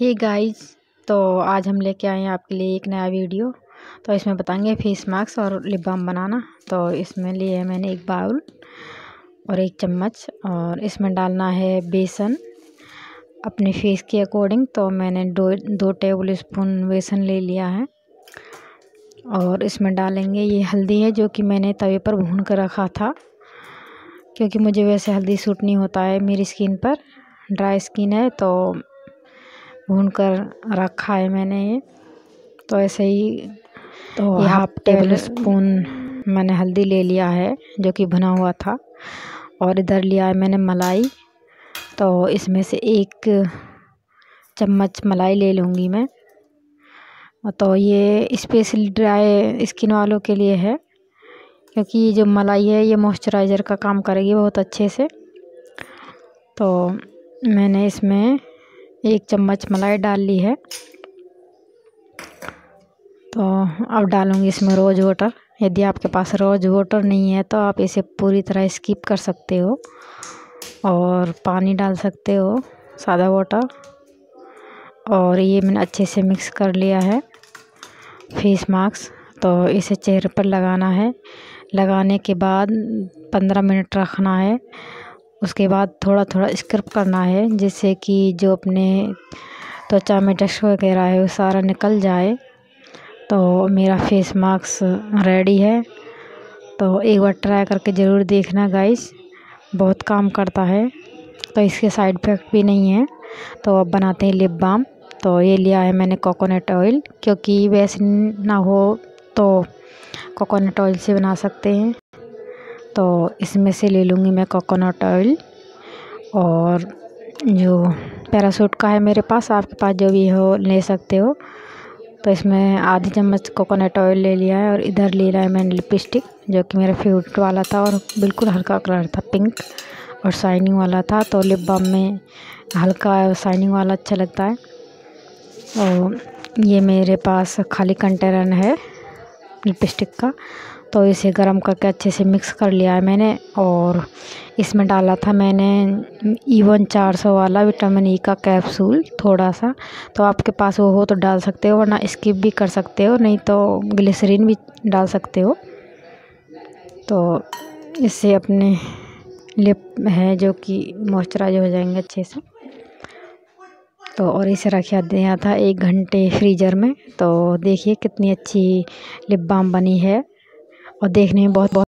hey guys तो आज हम लेके आए हैं आपके लिए एक नया वीडियो तो इसमें बताएंगे फेस मास्क और लिप बाम बनाना तो इसमें लिए है मैंने एक बाउल और एक चम्मच और इसमें डालना है बेसन अपने फेस के अकॉर्डिंग तो मैंने दो दो टेबल स्पून बेसन ले लिया है और इसमें डालेंगे ये हल्दी है जो कि मैंने तवे पर भून कर रखा था क्योंकि मुझे वैसे हल्दी सूट नहीं होता है मेरी स्किन पर ड्राई स्किन है तो भून कर रखा है मैंने ये तो ऐसे ही तो हाफ टेबल स्पून मैंने हल्दी ले लिया है जो कि भुना हुआ था और इधर लिया है मैंने मलाई तो इसमें से एक चम्मच मलाई ले लूँगी मैं तो ये स्पेशल ड्राई स्किन वालों के लिए है क्योंकि ये जो मलाई है ये मॉइस्चराइज़र का काम करेगी बहुत अच्छे से तो मैंने इसमें एक चम्मच मलाई डाल ली है तो अब डालूँगी इसमें रोज़ वाटर यदि आपके पास रोज़ वाटर नहीं है तो आप इसे पूरी तरह स्किप कर सकते हो और पानी डाल सकते हो सादा वाटर और ये मैंने अच्छे से मिक्स कर लिया है फेस मास्क तो इसे चेहरे पर लगाना है लगाने के बाद पंद्रह मिनट रखना है उसके बाद थोड़ा थोड़ा स्क्रब करना है जिससे कि जो अपने त्वचा में टक्स वगैरह है वो सारा निकल जाए तो मेरा फेस मास्क रेडी है तो एक बार ट्राई करके ज़रूर देखना गाइस बहुत काम करता है तो इसके साइड इफ़ेक्ट भी नहीं है तो अब बनाते हैं लिप बाम तो ये लिया है मैंने कोकोनट ऑयल क्योंकि वैसे ना हो तो कोकोनट ऑयल से बना सकते हैं तो इसमें से ले लूँगी मैं कोकोनट ऑयल और जो पैरासूट का है मेरे पास आपके पास जो भी हो ले सकते हो तो इसमें आधी चम्मच कोकोनट ऑयल ले लिया है और इधर ले लिया है मैंने लिपस्टिक जो कि मेरा फेवरेट वाला था और बिल्कुल हल्का कलर था पिंक और शाइनिंग वाला था तो लिप बम में हल्का शाइनिंग वाला अच्छा लगता है और ये मेरे पास खाली कंटेनर है लिपस्टिक का तो इसे गर्म करके अच्छे से मिक्स कर लिया है मैंने और इसमें डाला था मैंने ईवन चार सौ वाला विटामिन ई e का कैप्सूल थोड़ा सा तो आपके पास वो हो तो डाल सकते हो वरना स्किप भी कर सकते हो नहीं तो ग्लिसरीन भी डाल सकते हो तो इससे अपने लिप है जो कि मॉइस्चराइज हो जाएंगे अच्छे से तो और इसे रखा दिया था एक घंटे फ्रीजर में तो देखिए कितनी अच्छी लिप बाम बनी है और देखने में बहुत बहुत